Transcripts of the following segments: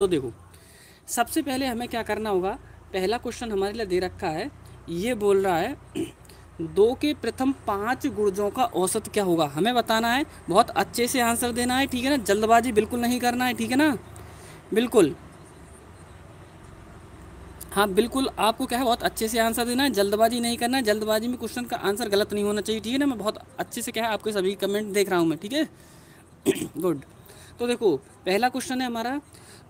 तो देखो सबसे पहले हमें क्या करना होगा पहला क्वेश्चन हमारे लिए दे रखा है ये बोल रहा है दो के प्रथम पांच गुर्जों का औसत क्या होगा हमें बताना है बहुत अच्छे से आंसर देना है ठीक है ना जल्दबाजी बिल्कुल नहीं करना है ठीक है ना बिल्कुल हाँ बिल्कुल आपको क्या है बहुत अच्छे से आंसर देना है जल्दबाजी नहीं करना है जल्दबाजी में क्वेश्चन का आंसर गलत नहीं होना चाहिए ठीक है ना मैं बहुत अच्छे से क्या है आपके सभी कमेंट देख रहा हूँ मैं ठीक है गुड तो देखो पहला क्वेश्चन है हमारा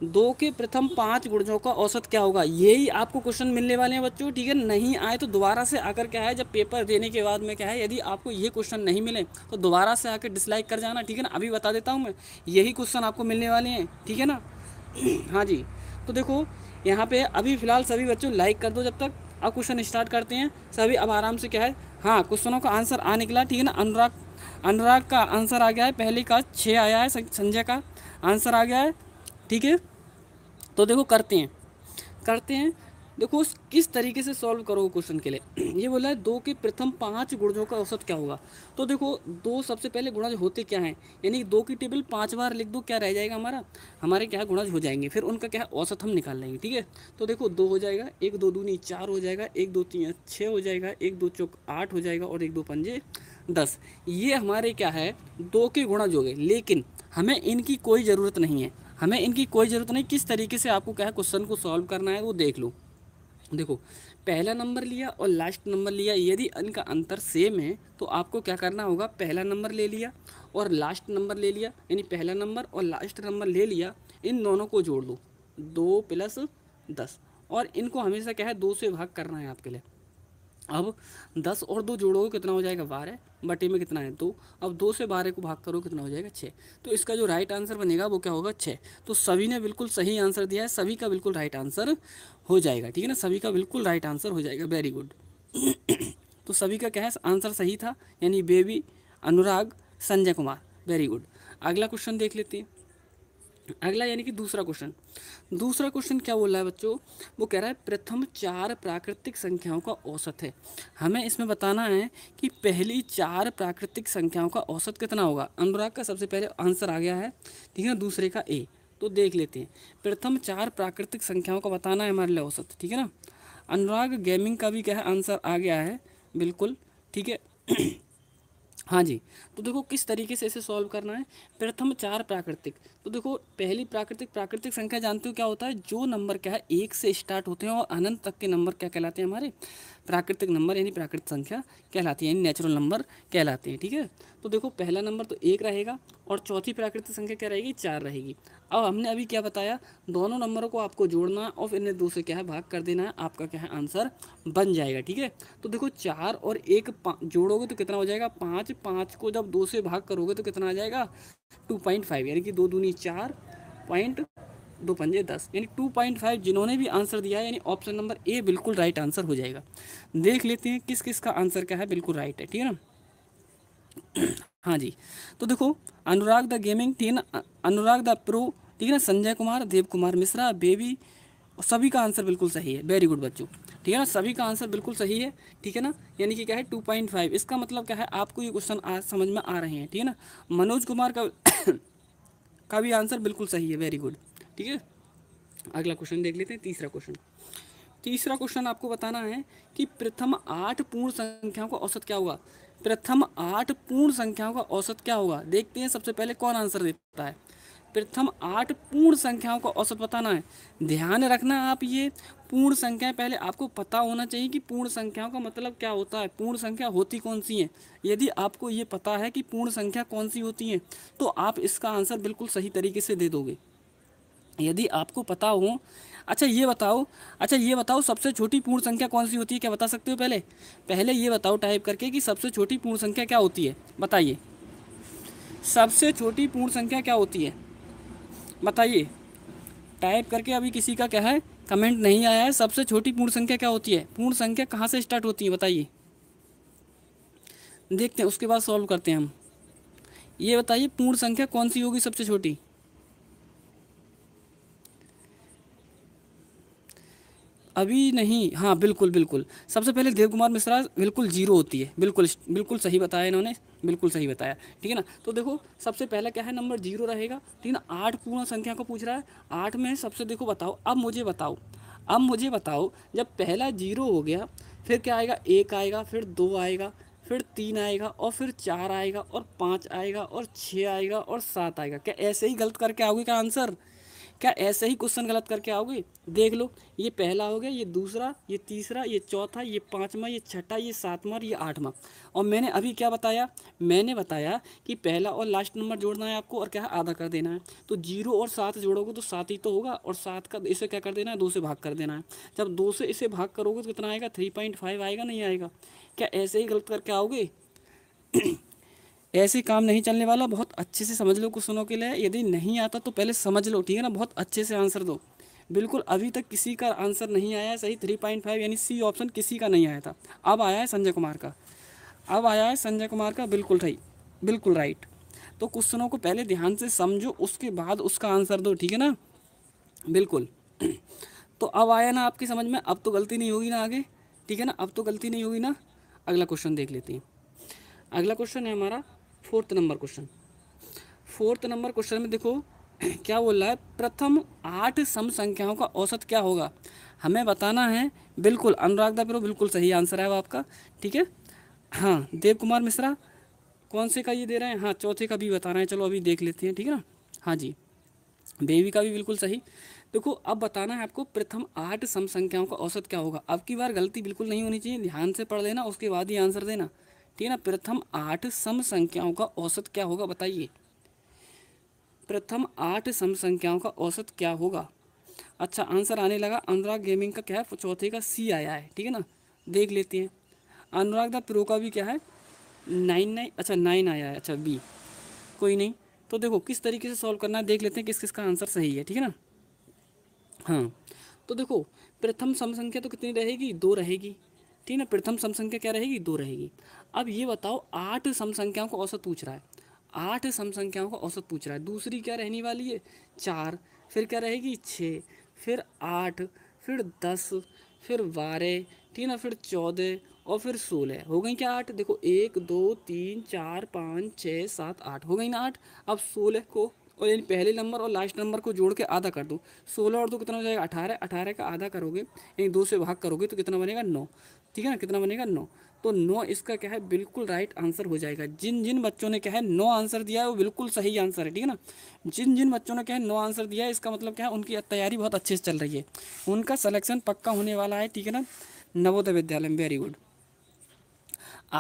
दो के प्रथम पाँच गुणजों का औसत क्या होगा यही आपको क्वेश्चन मिलने वाले हैं बच्चों ठीक है नहीं आए तो दोबारा से आकर क्या है जब पेपर देने के बाद में क्या है यदि आपको ये क्वेश्चन नहीं मिले तो दोबारा से आकर डिसलाइक कर जाना ठीक है ना अभी बता देता हूँ मैं यही क्वेश्चन आपको मिलने वाले हैं ठीक है ना हाँ जी तो देखो यहाँ पे अभी फ़िलहाल सभी बच्चों लाइक कर दो जब तक अब क्वेश्चन स्टार्ट करते हैं सभी अब आराम से क्या है हाँ क्वेश्चनों का आंसर आ निकला ठीक है ना अनुराग अनुराग का आंसर आ गया है पहले का छः आया है संजय का आंसर आ गया है ठीक है तो देखो करते हैं करते हैं देखो उस किस तरीके से सॉल्व करोगे क्वेश्चन के लिए ये बोला है दो के प्रथम पांच गुणजों का औसत क्या होगा तो देखो दो सबसे पहले गुणज होते क्या हैं यानी दो की टेबल पांच बार लिख दो क्या रह जाएगा हमारा हमारे क्या गुणज हो जाएंगे फिर उनका क्या औसत हम निकाल लेंगे ठीक है तो देखो दो हो जाएगा एक दो दूनी चार हो जाएगा एक दो तीन छः हो जाएगा एक दो चौक आठ हो जाएगा और एक दो पंजे दस ये हमारे क्या है दो के गुणज हो गए लेकिन हमें इनकी कोई ज़रूरत नहीं है हमें इनकी कोई ज़रूरत नहीं किस तरीके से आपको क्या है क्वेश्चन को सॉल्व करना है वो देख लो देखो पहला नंबर लिया और लास्ट नंबर लिया यदि इनका अंतर सेम है तो आपको क्या करना होगा पहला नंबर ले लिया और लास्ट नंबर ले लिया यानी पहला नंबर और लास्ट नंबर ले लिया इन दोनों को जोड़ दो दो प्लस दस और इनको हमेशा क्या है दो से भाग करना है आपके लिए अब दस और दो जोड़ोगे कितना हो जाएगा बारह बटे में कितना है दो अब दो से बारह को भाग करो कितना हो जाएगा छः तो इसका जो राइट आंसर बनेगा वो क्या होगा छः तो सभी ने बिल्कुल सही आंसर दिया है सभी का बिल्कुल राइट आंसर हो जाएगा ठीक है ना सभी का बिल्कुल राइट आंसर हो जाएगा वेरी गुड तो सभी का क्या है आंसर सही था यानी baby Anurag Sanjay Kumar very good अगला क्वेश्चन देख लेते हैं अगला यानी कि दूसरा क्वेश्चन दूसरा क्वेश्चन क्या बोल रहा है बच्चों वो कह रहा है प्रथम चार प्राकृतिक संख्याओं का औसत है हमें इसमें बताना है कि पहली चार प्राकृतिक संख्याओं का औसत कितना होगा अनुराग का सबसे पहले आंसर आ गया है ठीक है ना दूसरे का ए तो देख लेते हैं प्रथम चार प्राकृतिक संख्याओं का बताना है हमारे लिए औसत ठीक है ना अनुराग गेमिंग का भी क्या है आंसर आ गया है बिल्कुल ठीक है हाँ जी तो देखो किस तरीके से इसे सॉल्व करना है प्रथम चार प्राकृतिक तो देखो पहली प्राकृतिक प्राकृतिक संख्या जानते हो क्या होता है जो नंबर क्या है एक से स्टार्ट होते हैं और अनंत तक के नंबर क्या कहलाते हैं हमारे प्राकृतिक नंबर यानी प्राकृतिक संख्या कहलाती है यानी नेचुरल नंबर कहलाते हैं ठीक है तो देखो पहला नंबर तो एक रहेगा और चौथी प्राकृतिक संख्या क्या रहेगी चार रहेगी अब हमने अभी क्या बताया दोनों नंबरों को आपको जोड़ना है और इन्हें दो से क्या है भाग कर देना है आपका क्या है आंसर बन जाएगा ठीक है तो देखो चार और एक जोड़ोगे तो कितना हो जाएगा पाँच पाँच को जब दो से भाग करोगे तो कितना आ जाएगा टू पॉइंट फाइव यानी कि दो दूनी चार पॉइंट दो पंजे दस यानी टू पॉइंट फाइव जिन्होंने भी आंसर दिया है यानी ऑप्शन नंबर ए बिल्कुल राइट आंसर हो जाएगा देख लेते हैं किस किस का आंसर क्या है बिल्कुल राइट है ठीक है ना हाँ जी तो देखो अनुराग द गेमिंग ठीक है ना अनुराग द प्रो ठीक है ना संजय कुमार देव कुमार मिश्रा बेबी सभी का आंसर बिल्कुल सही है वेरी गुड बच्चों ठीक है ना सभी का आंसर बिल्कुल सही है ठीक है ना यानी कि क्या है टू पॉइंट फाइव इसका मतलब क्या है आपको ये क्वेश्चन आज समझ में आ रहे हैं ठीक है ना मनोज कुमार का का भी आंसर बिल्कुल सही है वेरी गुड ठीक है अगला क्वेश्चन देख लेते हैं तीसरा क्वेश्चन तीसरा क्वेश्चन आपको बताना है कि प्रथम आठ पूर्ण संख्याओं का औसत क्या होगा प्रथम आठ पूर्ण संख्याओं का औसत क्या होगा देखते हैं सबसे पहले कौन आंसर देता है प्रथम आठ पूर्ण संख्याओं का औसत बताना है ध्यान रखना आप ये पूर्ण संख्या पहले आपको पता होना चाहिए कि पूर्ण संख्याओं का मतलब क्या होता है पूर्ण संख्या होती कौन सी है यदि आपको ये पता है कि पूर्ण संख्या कौन सी होती है तो आप इसका आंसर बिल्कुल सही तरीके से दे दोगे यदि आपको पता हो अच्छा ये बताओ अच्छा ये बताओ सबसे छोटी पूर्ण संख्या कौन सी होती है क्या बता सकते हो पहले पहले ये बताओ टाइप करके कि सबसे छोटी पूर्ण संख्या क्या होती है बताइए सबसे छोटी पूर्ण संख्या क्या होती है बताइए टाइप करके अभी किसी का क्या है कमेंट नहीं आया है सबसे छोटी पूर्ण संख्या क्या होती है पूर्ण संख्या कहाँ से स्टार्ट होती है बताइए देखते हैं उसके बाद सॉल्व करते हैं हम ये बताइए पूर्ण संख्या कौन सी होगी सबसे छोटी अभी नहीं हाँ बिल्कुल बिल्कुल सबसे पहले देव कुमार मिश्रा बिल्कुल जीरो होती है बिल्कुल बिल्कुल सही बताया इन्होंने बिल्कुल सही बताया ठीक है ना तो देखो सबसे पहला क्या है नंबर जीरो रहेगा ठीक है ना आठ पूर्ण संख्या को पूछ रहा है आठ में सबसे देखो बताओ अब मुझे बताओ अब मुझे बताओ जब पहला जीरो हो गया फिर क्या आएगा एक आएगा फिर दो आएगा फिर तीन आएगा और फिर चार आएगा और पाँच आएगा और छः आएगा और सात आएगा क्या ऐसे ही गलत करके आओगे क्या आंसर क्या ऐसे ही क्वेश्चन गलत करके आओगे देख लो ये पहला हो गया ये दूसरा ये तीसरा ये चौथा ये पाँचवा ये छठा ये सातवा और ये आठवा और मैंने अभी क्या बताया मैंने बताया कि पहला और लास्ट नंबर जोड़ना है आपको और क्या आधा कर देना है तो जीरो और सात जोड़ोगे तो सात ही तो होगा और सात का इसे क्या कर देना है दो से भाग कर देना है जब दो से इसे भाग करोगे तो कितना आएगा थ्री पॉइंट फाइव आएगा नहीं आएगा क्या ऐसे ही गलत करके आओगे ऐसे काम नहीं चलने वाला बहुत अच्छे से समझ लो क्वेश्चनों के लिए यदि नहीं आता तो पहले समझ लो ठीक है ना बहुत अच्छे से आंसर दो बिल्कुल अभी तक किसी का आंसर नहीं आया है सही थ्री पॉइंट फाइव यानी सी ऑप्शन किसी का नहीं आया था अब आया है संजय कुमार का अब आया है संजय कुमार का बिल्कुल सही बिल्कुल राइट तो क्वेश्चनों को पहले ध्यान से समझो उसके बाद उसका आंसर दो ठीक है ना बिल्कुल तो अब आया ना आपकी समझ में अब तो गलती नहीं होगी ना आगे ठीक है ना अब तो गलती नहीं होगी ना अगला क्वेश्चन देख लेते हैं अगला क्वेश्चन है हमारा fourth number question fourth number question में देखो क्या बोल रहा है प्रथम आठ सम संख्याओं का औसत क्या होगा हमें बताना है बिल्कुल अनुराग प्रो बिल्कुल सही आंसर है वो आपका ठीक है हाँ देव कुमार मिश्रा कौन से का ये दे रहे हैं हाँ चौथे का भी बताना है चलो अभी देख लेते हैं ठीक है ना हाँ जी बेबी का भी बिल्कुल सही देखो अब बताना है आपको प्रथम आठ सम संख्याओं का औसत क्या होगा अब की बार गलती बिल्कुल नहीं होनी चाहिए ध्यान से पढ़ लेना उसके बाद ही आंसर देना ठीक है ना प्रथम आठ सम संख्याओं का औसत क्या होगा बताइए प्रथम आठ सम संख्याओं का औसत क्या होगा अच्छा आंसर आने लगा अनुराग गेमिंग का क्या है चौथे का सी आया है ठीक है ना देख लेते हैं अनुराग द प्रो का भी क्या है नाइन नाइन अच्छा नाइन आया है अच्छा बी कोई नहीं तो देखो किस तरीके से सॉल्व करना है देख लेते हैं किस किस का आंसर सही है ठीक है ना हाँ तो देखो प्रथम सम संख्या तो कितनी रहेगी दो रहेगी ठीक है प्रथम सम संख्या क्या रहेगी दो रहेगी अब ये बताओ आठ सम संख्याओं को औसत पूछ रहा है आठ सम संख्याओं को औसत पूछ रहा है दूसरी क्या रहने वाली है चार फिर क्या रहेगी छः फिर आठ फिर दस फिर बारह ठीक है फिर चौदह और फिर सोलह हो गई क्या आठ देखो एक दो तीन चार पाँच छः सात आठ हो गई ना आठ अब सोलह को और यानी पहले नंबर और लास्ट नंबर को जोड़ के आधा कर दो सोलह और दो कितना हो जाएगा अठारह अठारह का आधा करोगे यानी दो से भाग करोगे तो कितना बनेगा नौ ठीक है ना कितना बनेगा नो तो नो इसका क्या है बिल्कुल राइट आंसर हो जाएगा जिन जिन बच्चों ने क्या है नो आंसर दिया है वो बिल्कुल सही आंसर है ठीक है ना जिन जिन बच्चों ने क्या है नो आंसर दिया है इसका मतलब क्या है उनकी तैयारी बहुत अच्छे से चल रही है उनका सलेक्शन पक्का होने वाला है ठीक है ना नवोदय विद्यालय में वेरी गुड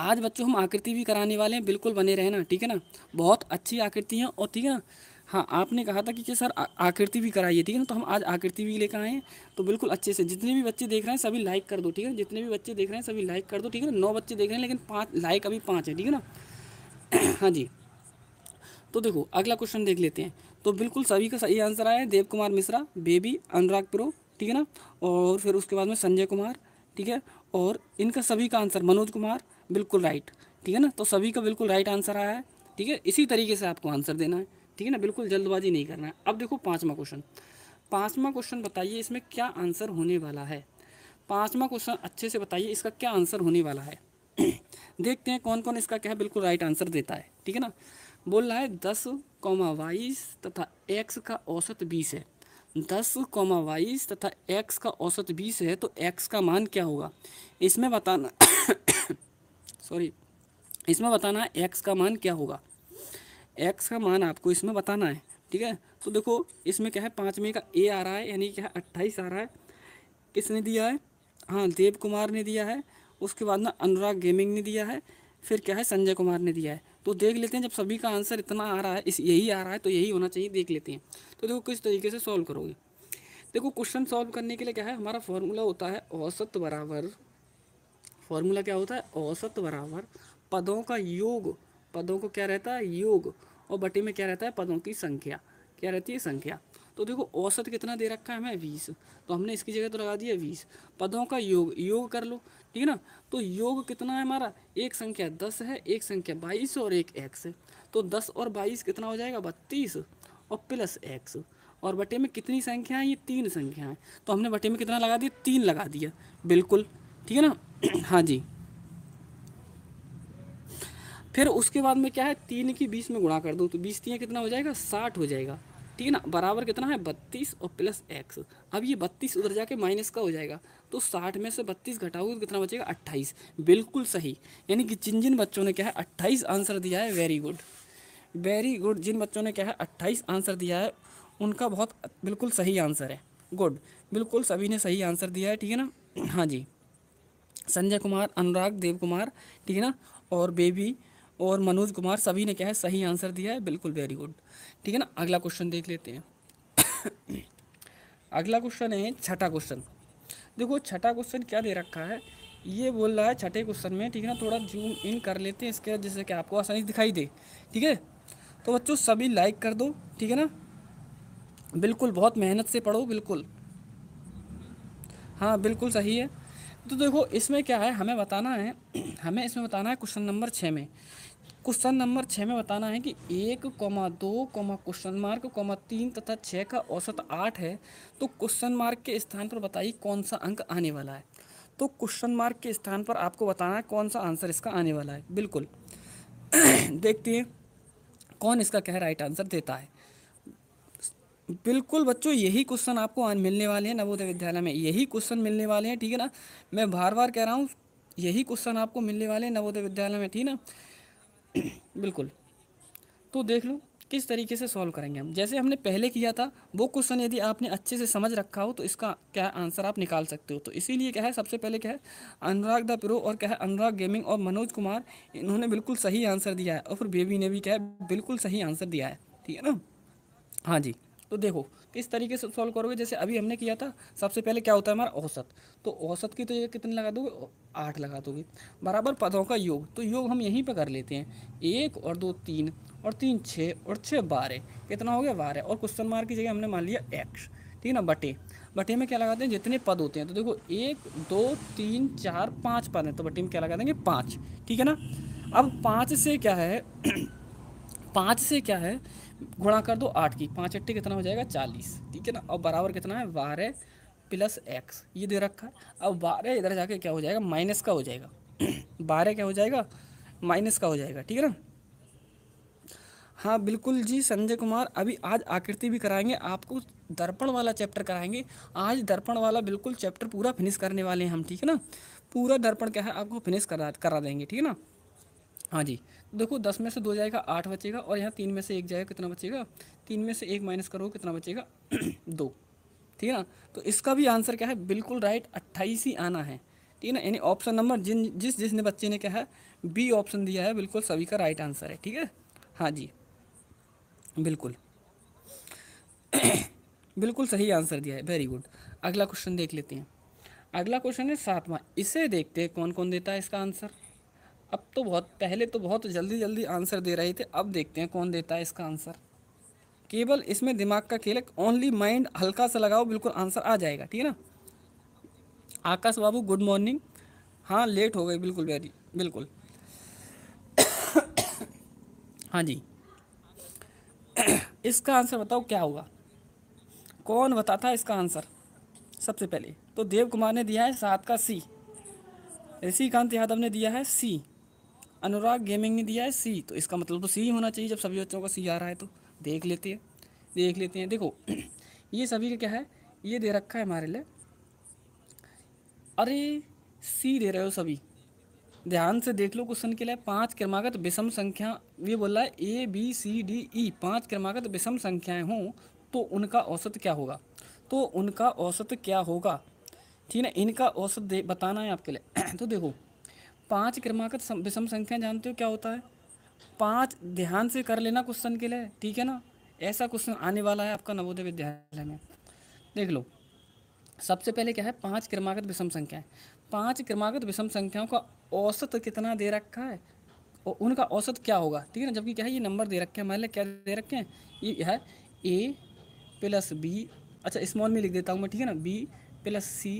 आज बच्चों हम आकृति भी कराने वाले हैं बिल्कुल बने ना ठीक है ना बहुत अच्छी आकृति है और ठीक है ना हाँ आपने कहा था कि, क्या सर आकृति भी कराइए ठीक है ना तो हम आज आकृति भी लेकर आए हैं तो बिल्कुल अच्छे से जितने भी बच्चे देख रहे हैं सभी लाइक कर दो ठीक है जितने भी बच्चे देख रहे हैं सभी लाइक कर दो ठीक है ना नौ बच्चे देख रहे हैं लेकिन पाँच लाइक अभी पाँच है ठीक है ना हाँ जी तो देखो अगला क्वेश्चन देख लेते हैं तो बिल्कुल सभी का सही आंसर आया है देव कुमार मिश्रा बेबी अनुराग प्रो ठीक है ना और फिर उसके बाद में संजय कुमार ठीक है और इनका सभी का आंसर मनोज कुमार बिल्कुल राइट ठीक है ना तो सभी का बिल्कुल राइट आंसर आया है ठीक है इसी तरीके से आपको आंसर देना है ठीक है ना बिल्कुल जल्दबाजी नहीं करना है अब देखो पाँचवा क्वेश्चन पाँचवा क्वेश्चन बताइए इसमें क्या आंसर होने वाला है पाँचवा क्वेश्चन अच्छे से बताइए इसका क्या आंसर होने वाला है देखते हैं कौन कौन इसका क्या है बिल्कुल राइट आंसर देता है ठीक है ना बोल रहा है दस कौमा वाइस तथा एक्स का औसत बीस है दस कौमा वाइस तथा एक्स का औसत बीस है तो एक्स का मान क्या होगा इसमें बताना सॉरी इसमें बताना है एक्स का मान क्या होगा एक्स का मान आपको इसमें बताना है ठीक है तो देखो इसमें क्या है में का ए आ रहा है यानी क्या है अट्ठाईस आ रहा है किसने दिया है हाँ देव कुमार ने दिया है उसके बाद ना अनुराग गेमिंग ने दिया है फिर क्या है संजय कुमार ने दिया है तो देख लेते हैं जब सभी का आंसर इतना आ रहा है इस यही आ रहा है तो यही होना चाहिए देख लेते हैं तो देखो किस तरीके से सॉल्व करोगे देखो क्वेश्चन सॉल्व करने के लिए क्या है हमारा फॉर्मूला होता है औसत बराबर फॉर्मूला क्या होता है औसत बराबर पदों का योग पदों को क्या रहता है योग और बटे में क्या रहता है पदों की संख्या क्या रहती है संख्या तो देखो औसत कितना दे रखा है हमें बीस तो हमने इसकी जगह तो लगा दिया बीस पदों का योग योग कर लो ठीक है ना तो योग कितना है हमारा एक संख्या दस है एक संख्या बाईस और एक एक्स है तो दस और बाईस कितना हो जाएगा बत्तीस और प्लस एक्स और बटे में कितनी संख्या है ये तीन संख्या है तो हमने बटे में कितना लगा दिया तीन लगा दिया बिल्कुल ठीक है ना हाँ जी फिर उसके बाद में क्या है तीन की बीस में गुणा कर दूँ तो बीस तीन कितना हो जाएगा साठ हो जाएगा ठीक है ना बराबर कितना है बत्तीस और प्लस एक्स अब ये बत्तीस उधर जाके माइनस का हो जाएगा तो साठ में से बत्तीस घटाओगे तो कितना बचेगा अट्ठाईस बिल्कुल सही यानी कि जिन जिन बच्चों ने क्या है अट्ठाईस आंसर दिया है वेरी गुड वेरी गुड जिन बच्चों ने क्या है अट्ठाईस आंसर दिया है उनका बहुत बिल्कुल सही आंसर है गुड बिल्कुल सभी ने सही आंसर दिया है ठीक है ना हाँ जी संजय कुमार अनुराग देव कुमार ठीक है ना और बेबी और मनोज कुमार सभी ने क्या है सही आंसर दिया है बिल्कुल वेरी गुड ठीक है ना अगला क्वेश्चन देख लेते हैं अगला क्वेश्चन है छठा क्वेश्चन देखो छठा क्वेश्चन क्या दे रखा है ये बोल रहा है छठे क्वेश्चन में ठीक है ना थोड़ा जूम इन कर लेते हैं इसके जैसे कि आपको आसानी दिखाई दे ठीक है तो बच्चों सभी लाइक कर दो ठीक है ना बिल्कुल बहुत मेहनत से पढ़ो बिल्कुल हाँ बिल्कुल सही है तो देखो इसमें क्या है हमें बताना है हमें इसमें बताना है क्वेश्चन नंबर छः में क्वेश्चन नंबर छः में बताना है कि एक कोमा दो कोमा क्वेश्चन मार्क कोमा तीन तथा छः का औसत आठ है तो क्वेश्चन मार्क के स्थान पर बताइए कौन सा अंक आने वाला है तो क्वेश्चन मार्क के स्थान पर आपको बताना है कौन सा आंसर इसका आने वाला है बिल्कुल देखते हैं कौन इसका क्या राइट आंसर देता है बिल्कुल बच्चों यही क्वेश्चन आपको आज मिलने वाले हैं नवोदय विद्यालय में यही क्वेश्चन मिलने वाले हैं ठीक है ना मैं बार बार कह रहा हूँ यही क्वेश्चन आपको मिलने वाले हैं नवोदय विद्यालय में ठीक है ना बिल्कुल तो देख लो किस तरीके से सॉल्व करेंगे हम जैसे हमने पहले किया था वो क्वेश्चन यदि आपने अच्छे से समझ रखा हो तो इसका क्या आंसर आप निकाल सकते हो तो इसीलिए क्या है सबसे पहले क्या है अनुराग द प्रो और क्या है अनुराग गेमिंग और मनोज कुमार इन्होंने बिल्कुल सही आंसर दिया है और फिर बेबी ने भी क्या है बिल्कुल सही आंसर दिया है ठीक है ना हाँ जी तो देखो किस तरीके से सॉल्व करोगे जैसे अभी हमने किया था सबसे पहले क्या होता है हमारा औसत तो औसत की तो ये कितने लगा दोगे आठ लगा दोगे बराबर पदों का योग तो योग हम यहीं पर कर लेते हैं एक और दो तीन और तीन छः और छः बारह कितना हो गया बारह और क्वेश्चन मार्क की जगह हमने मान लिया एक्स ठीक है ना बटे बटे में क्या लगाते हैं जितने पद होते हैं तो देखो एक दो तीन चार पाँच पद हैं तो बटे में क्या लगा देंगे पाँच ठीक है ना अब पाँच से क्या है पाँच से क्या है गुणा कर दो आठ की पाँच अट्ठे कितना हो जाएगा चालीस ठीक है ना और बराबर कितना है बारह प्लस एक्स ये दे रखा है अब बारह इधर जाके क्या हो जाएगा माइनस का हो जाएगा बारह क्या हो जाएगा माइनस का हो जाएगा ठीक है ना हाँ बिल्कुल जी संजय कुमार अभी आज आकृति भी कराएंगे आपको दर्पण वाला चैप्टर कराएंगे आज दर्पण वाला बिल्कुल चैप्टर पूरा फिनिश करने वाले हैं हम ठीक है ना पूरा दर्पण क्या है आपको फिनिश करा करा देंगे ठीक है ना हाँ जी देखो दस में से दो जाएगा आठ बचेगा और यहाँ तीन में से एक जाएगा कितना बचेगा तीन में से एक माइनस करोगे कितना बचेगा दो ठीक है ना तो इसका भी आंसर क्या है बिल्कुल राइट अट्ठाईस ही आना है ठीक है ना यानी ऑप्शन नंबर जिन जिस जिस ने बच्चे ने क्या है बी ऑप्शन दिया है बिल्कुल सभी का राइट आंसर है ठीक है हाँ जी बिल्कुल बिल्कुल सही आंसर दिया है वेरी गुड अगला क्वेश्चन देख लेते हैं अगला क्वेश्चन है सातवां इसे देखते हैं कौन कौन देता है इसका आंसर अब तो बहुत पहले तो बहुत जल्दी जल्दी आंसर दे रहे थे अब देखते हैं कौन देता है इसका आंसर केवल इसमें दिमाग का खेल ओनली माइंड हल्का सा लगाओ बिल्कुल आंसर आ जाएगा ठीक है ना आकाश बाबू गुड मॉर्निंग हाँ लेट हो गई बिल्कुल वेरी बिल्कुल हाँ जी इसका आंसर बताओ क्या होगा कौन बताता है इसका आंसर सबसे पहले तो देव कुमार ने दिया है सात का सी ऋषिकांत यादव ने दिया है सी अनुराग गेमिंग ने दिया है सी तो इसका मतलब तो सी ही होना चाहिए जब सभी बच्चों का सी आ रहा है तो देख लेते हैं देख लेते हैं देखो ये सभी का क्या है ये दे रखा है हमारे लिए अरे सी दे रहे हो सभी ध्यान से देख लो क्वेश्चन के लिए पांच क्रमागत विषम संख्या ये बोला है A B C D E पांच क्रमागत विषम संख्याएं हों तो उनका औसत क्या होगा तो उनका औसत क्या होगा ठीक है इनका औसत बताना है आपके लिए तो देखो पाँच क्रमागत विषम संख्या जानते हो क्या होता है पाँच ध्यान से कर लेना क्वेश्चन के लिए ठीक है ना ऐसा क्वेश्चन आने वाला है आपका नवोदय विद्यालय में देख लो सबसे पहले क्या है पाँच क्रमागत विषम संख्या पाँच क्रमागत विषम संख्याओं का औसत कितना दे रखा है और उनका औसत क्या होगा ठीक है ना जबकि क्या है ये नंबर दे रखे हैं हमारे क्या दे रखे हैं ये है ए प्लस बी अच्छा स्मॉल में लिख देता हूँ मैं ठीक है ना बी प्लस सी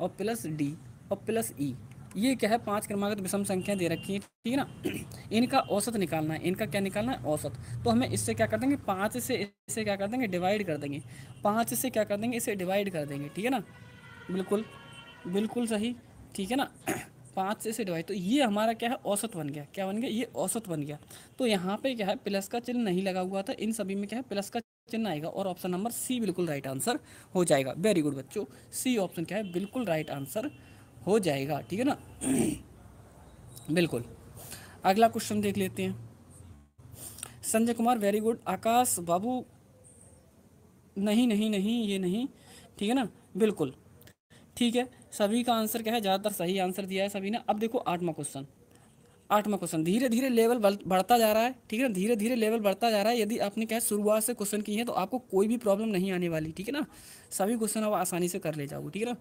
और प्लस डी और प्लस ई e। ये क्या है पाँच क्रमागत विषम संख्या दे रखी है ठीक है ना इनका औसत निकालना है इनका क्या निकालना है औसत तो हमें इससे क्या कर देंगे पाँच से इससे क्या कर देंगे डिवाइड कर देंगे पाँच से क्या कर देंगे इसे डिवाइड कर देंगे ठीक है ना बिल्कुल बिल्कुल सही ठीक है ना पाँच से इसे डिवाइड तो ये हमारा क्या है औसत बन गया क्या बन गया ये औसत बन गया तो यहाँ पर क्या है प्लस का चिन्ह नहीं लगा हुआ था इन सभी में क्या है प्लस का चिन्ह आएगा और ऑप्शन नंबर सी बिल्कुल राइट आंसर हो जाएगा वेरी गुड बच्चों सी ऑप्शन क्या है बिल्कुल राइट आंसर हो जाएगा ठीक है ना बिल्कुल अगला क्वेश्चन देख लेते हैं संजय कुमार वेरी गुड आकाश बाबू नहीं नहीं नहीं ये नहीं ठीक है ना बिल्कुल ठीक है सभी का आंसर क्या है ज़्यादातर सही आंसर दिया है सभी ने अब देखो आठवां क्वेश्चन आठवां क्वेश्चन धीरे धीरे लेवल बढ़ता जा रहा है ठीक है ना धीरे धीरे लेवल बढ़ता जा रहा है यदि आपने क्या शुरुआत से क्वेश्चन की है तो आपको कोई भी प्रॉब्लम नहीं आने वाली ठीक है ना सभी क्वेश्चन आप आसानी से कर ले जाओ ठीक है ना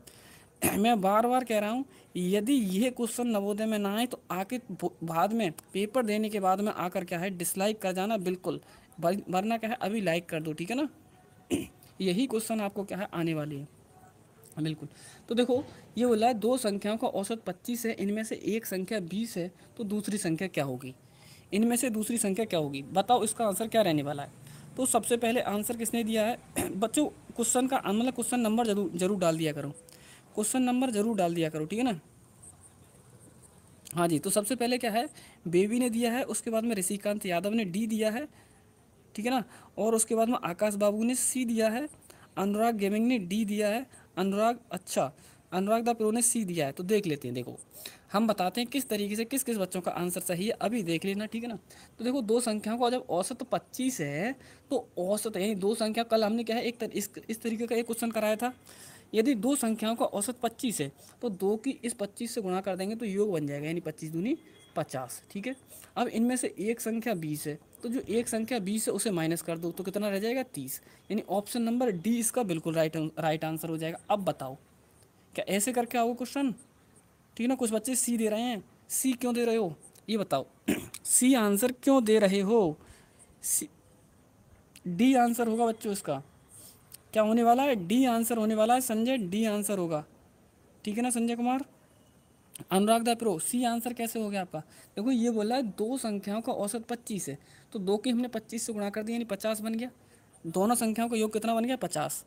मैं बार बार कह रहा हूँ यदि यह क्वेश्चन नवोदय में ना आए तो आके बाद में पेपर देने के बाद में आकर क्या है डिसलाइक कर जाना बिल्कुल वरना क्या है अभी लाइक कर दो ठीक है ना यही क्वेश्चन आपको क्या है आने वाली है बिल्कुल तो देखो ये बोला है दो संख्याओं का औसत 25 है इनमें से एक संख्या 20 है तो दूसरी संख्या क्या होगी इनमें से दूसरी संख्या क्या होगी बताओ इसका आंसर क्या रहने वाला है तो सबसे पहले आंसर किसने दिया है बच्चों क्वेश्चन का मतलब क्वेश्चन नंबर जरूर जरूर डाल दिया करो क्वेश्चन नंबर ज़रूर डाल दिया करो ठीक है ना हाँ जी तो सबसे पहले क्या है बेबी ने दिया है उसके बाद में ऋषिकांत यादव ने डी दिया है ठीक है ना और उसके बाद में आकाश बाबू ने सी दिया है अनुराग गेमिंग ने डी दिया है अनुराग अच्छा अनुराग दा प्रो ने सी दिया है तो देख लेते हैं देखो हम बताते हैं किस तरीके से किस किस बच्चों का आंसर सही है अभी देख लेना ठीक है ना तो देखो दो संख्याओं का जब औसत पच्चीस है तो औसत यानी दो संख्या कल हमने क्या है एक तर, इस इस तरीके का एक क्वेश्चन कराया था यदि दो संख्याओं का औसत पच्चीस है तो दो की इस पच्चीस से गुणा कर देंगे तो योग बन जाएगा यानी पच्चीस दूनी पचास ठीक है अब इनमें से एक संख्या बीस है तो जो एक संख्या बीस है उसे माइनस कर दो तो कितना रह जाएगा तीस यानी ऑप्शन नंबर डी इसका बिल्कुल राइट राइट आंसर हो जाएगा अब बताओ क्या ऐसे करके आओगे क्वेश्चन ठीक है ना कुछ बच्चे सी दे रहे हैं सी क्यों दे रहे हो ये बताओ सी आंसर क्यों दे रहे हो सी डी आंसर होगा बच्चों इसका क्या होने वाला है डी आंसर होने वाला है संजय डी आंसर होगा ठीक है ना संजय कुमार अनुराग दो प्रो सी आंसर कैसे हो गया आपका देखो ये बोला है दो संख्याओं का औसत पच्चीस है तो दो की हमने पच्चीस से गुणा कर दिया यानी पचास बन गया दोनों संख्याओं का योग कितना बन गया पचास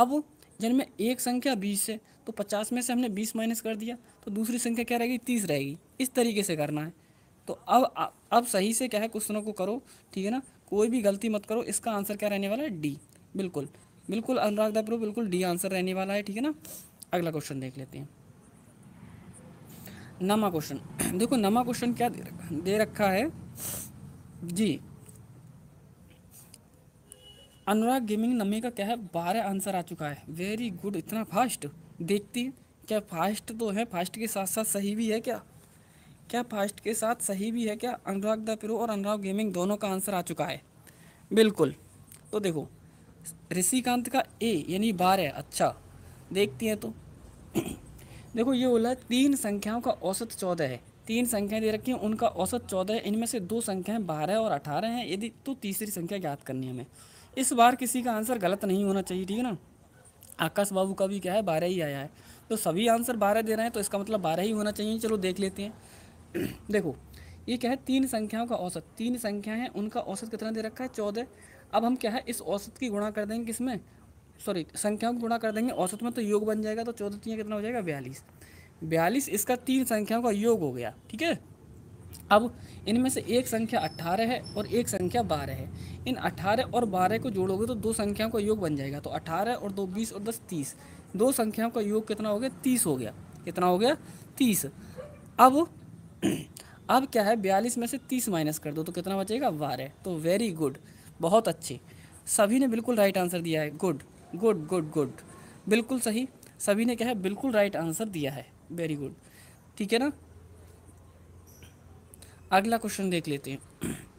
अब जिनमें एक संख्या बीस है तो पचास में से हमने बीस माइनस कर दिया तो दूसरी संख्या क्या रहेगी तीस रहेगी इस तरीके से करना है तो अब अब सही से क्या है क्वेश्चनों को करो ठीक है ना कोई भी गलती मत करो इसका आंसर क्या रहने वाला है डी बिल्कुल बिल्कुल अनुराग प्रो बिल्कुल डी आंसर रहने वाला है ठीक है ना अगला क्वेश्चन देख लेते हैं नमा क्वेश्चन देखो नमा क्वेश्चन क्या दे रखा, दे रखा है जी अनुराग गेमिंग नमी का क्या है बारह आंसर आ चुका है वेरी गुड इतना फास्ट देखती क्या फास्ट तो है फास्ट के साथ साथ सही भी है क्या क्या फास्ट के साथ सही भी है क्या अनुराग द प्रो और अनुराग गेमिंग दोनों का आंसर आ चुका है बिल्कुल तो देखो ऋषिकांत का ए यानी बारह अच्छा देखती हैं तो देखो ये बोला तीन संख्याओं का औसत चौदह है तीन संख्याएं दे रखी हैं उनका औसत चौदह है इनमें से दो संख्याएं बारह और अठारह हैं यदि तो तीसरी संख्या ज्ञात करनी है हमें इस बार किसी का आंसर गलत नहीं होना चाहिए ठीक है ना आकाश बाबू का भी क्या है बारह ही आया है तो सभी आंसर बारह दे रहे हैं तो इसका मतलब बारह ही होना चाहिए चलो देख लेते हैं देखो ये क्या है तीन संख्याओं का औसत तीन संख्या है उनका औसत कितना दे रखा है चौदह अब हम क्या है इस औसत की गुणा कर देंगे किसमें सॉरी संख्याओं को गुणा कर देंगे औसत में तो योग बन जाएगा तो चौदह तीन कितना हो जाएगा बयालीस बयालीस इसका तीन संख्याओं का योग हो गया ठीक है अब इनमें से एक संख्या अट्ठारह है और एक संख्या बारह है इन अट्ठारह और बारह को जोड़ोगे तो दो संख्याओं का योग बन जाएगा तो अट्ठारह और दो बीस और दस तीस दो संख्याओं का योग कितना हो गया तीस हो गया कितना हो गया तीस अब अब क्या है बयालीस में से तीस माइनस कर दो तो कितना बचेगा बारह तो वेरी गुड बहुत अच्छी सभी ने बिल्कुल राइट आंसर दिया है गुड गुड गुड गुड बिल्कुल सही सभी ने क्या है बिल्कुल राइट आंसर दिया है वेरी गुड ठीक है ना अगला क्वेश्चन देख लेते हैं